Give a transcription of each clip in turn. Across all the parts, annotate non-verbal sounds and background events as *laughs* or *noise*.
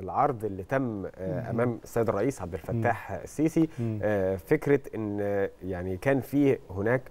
العرض اللي تم آه، امام السيد الرئيس عبد الفتاح السيسي آه، فكره ان آه، يعني كان في هناك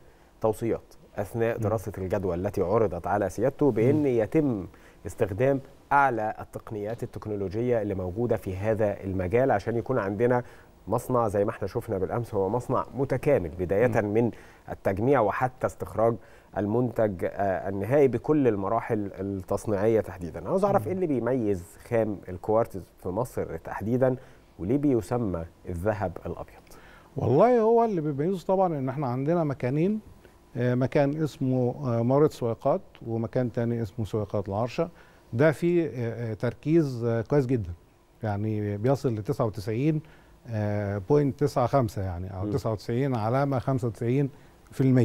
توصيات اثناء دراسه الجدوى التي عرضت على سيادته بان يتم استخدام اعلى التقنيات التكنولوجيه اللي موجوده في هذا المجال عشان يكون عندنا مصنع زي ما احنا شفنا بالامس هو مصنع متكامل بدايه من التجميع وحتى استخراج المنتج آه، النهائي بكل المراحل التصنيعيه تحديدا عاوز اعرف ايه اللي بيميز خام الكوارتز في مصر تحديدا وليه بيسمى الذهب الابيض والله هو اللي بيميزه طبعا ان احنا عندنا مكانين آه، مكان اسمه آه، مارد سويقات ومكان تاني اسمه سويقات العرشه ده فيه تركيز كويس جدا يعني بيصل ل 99 0.95 آه، يعني او م. 99 علامه 95%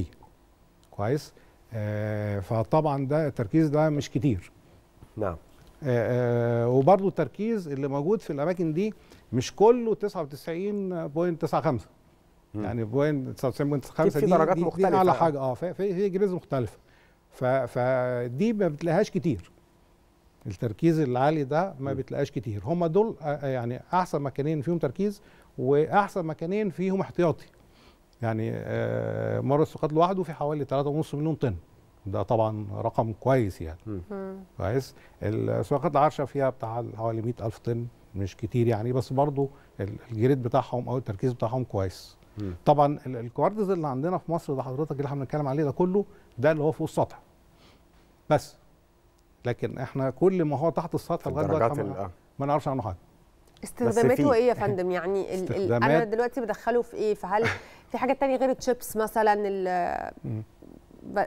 كويس آه، فطبعا ده التركيز ده مش كتير نعم آه، وبرضو التركيز اللي موجود في الاماكن دي مش كله 99.95 يعني بوينت 99.95 دي في درجات دي مختلفه دي حاجه اه في في جريز مختلفه فدي ما بتلاقيهاش كتير التركيز العالي ده ما بتلاقاش كتير هما دول آه، آه، يعني احسن مكانين فيهم تركيز واحسن مكانين فيهم احتياطي يعني آه، مر السقاط لوحده في حوالي 3.5 مليون طن ده طبعا رقم كويس يعني كويس السقاط العرشه فيها بتاع حوالي 100000 طن مش كتير يعني بس برضه الجريد بتاعهم او التركيز بتاعهم كويس طبعا الكوارتز اللي عندنا في مصر ده حضرتك اللي احنا بنتكلم عليه ده كله ده اللي هو فوق السطح بس لكن احنا كل ما هو تحت السطح لغايه دلوقتي ما نعرفش عنه حاجه استخداماته ايه يا *laughs* فندم يعني انا دلوقتي بدخله في ايه فهل في حاجه تانية غير الشيبس مثلا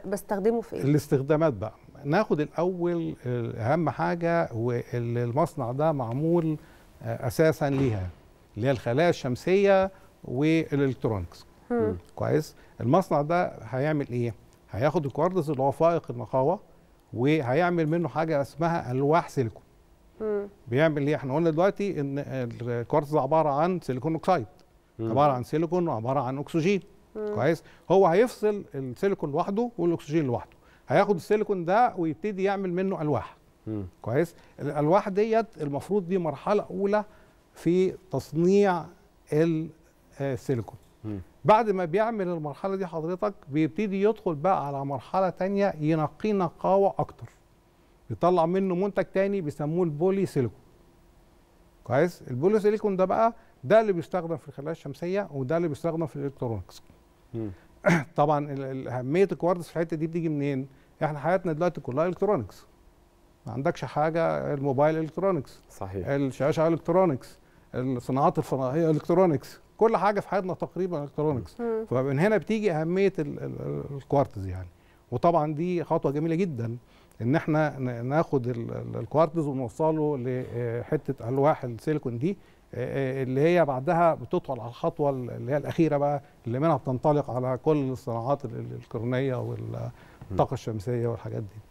بستخدمه في ايه الاستخدامات بقى ناخد الاول اهم حاجه والمصنع المصنع ده معمول آه، اساسا ليها اللي هي الخلايا الشمسيه والالكترونكس كويس المصنع ده هيعمل ايه هياخد الكوارتز اللي هو فائق النقاوه وهيعمل منه حاجه اسمها الواح سيليكون بيعمل ايه احنا قلنا دلوقتي ان الكوارتز ده عباره عن سيليكون اوكسايد عباره عن سيليكون وعباره عن اكسجين كويس هو هيفصل السيليكون لوحده والاكسجين لوحده هياخد السيليكون ده ويبتدي يعمل منه الواح كويس الالواح ديت المفروض دي مرحله اولى في تصنيع آه، السيليكون بعد ما بيعمل المرحله دي حضرتك بيبتدي يدخل بقى على مرحله تانية ينقيه نقاوه اكتر بيطلع منه منتج تاني بيسموه البولي سيليكون كويس البولي سيليكون ده بقى ده اللي بيستخدم في الخلايا الشمسيه وده اللي بيستخدم في الالكترونكس *clears throat* طبعا اهميه الكوارتز في الحته دي بتيجي منين احنا حياتنا دلوقتي كلها الكترونكس ما عندكش حاجه الموبايل الكترونكس صحيح الشاشه الكترونكس الصناعات الفضائيه الكترونكس كل حاجه في حياتنا تقريبا الكترونكس فمن هنا بتيجي اهميه الكوارتز يعني وطبعا دي خطوه جميله جدا ان احنا ناخد الكوارتز ونوصله لحته آه، الواح السيليكون دي آه، آه، اللي هي بعدها بتدخل على الخطوه اللي هي الاخيره بقى اللي منها بتنطلق على كل الصناعات الالكترونيه والطاقه الشمسيه والحاجات دي